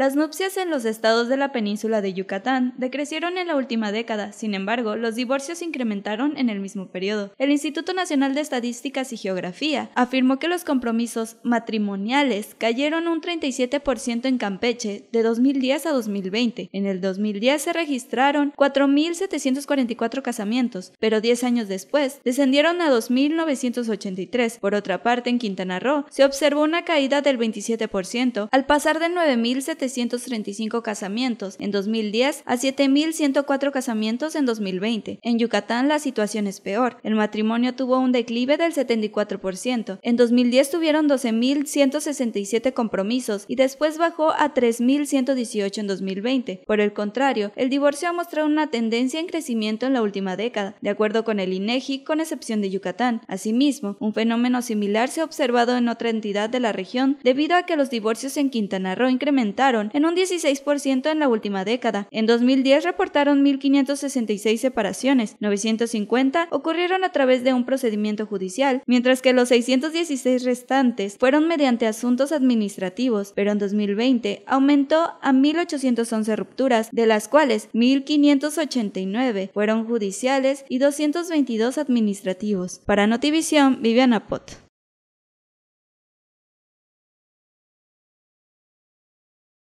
Las nupcias en los estados de la península de Yucatán decrecieron en la última década, sin embargo, los divorcios incrementaron en el mismo periodo. El Instituto Nacional de Estadísticas y Geografía afirmó que los compromisos matrimoniales cayeron un 37% en Campeche de 2010 a 2020. En el 2010 se registraron 4.744 casamientos, pero 10 años después descendieron a 2.983. Por otra parte, en Quintana Roo se observó una caída del 27% al pasar de 9.700 135 casamientos en 2010 a 7.104 casamientos en 2020. En Yucatán la situación es peor. El matrimonio tuvo un declive del 74%. En 2010 tuvieron 12.167 compromisos y después bajó a 3.118 en 2020. Por el contrario, el divorcio ha mostrado una tendencia en crecimiento en la última década, de acuerdo con el INEGI, e con excepción de Yucatán. Asimismo, un fenómeno similar se ha observado en otra entidad de la región debido a que los divorcios en Quintana Roo incrementaron en un 16% en la última década. En 2010 reportaron 1.566 separaciones, 950 ocurrieron a través de un procedimiento judicial, mientras que los 616 restantes fueron mediante asuntos administrativos, pero en 2020 aumentó a 1.811 rupturas, de las cuales 1.589 fueron judiciales y 222 administrativos. Para Notivision, Viviana Pot.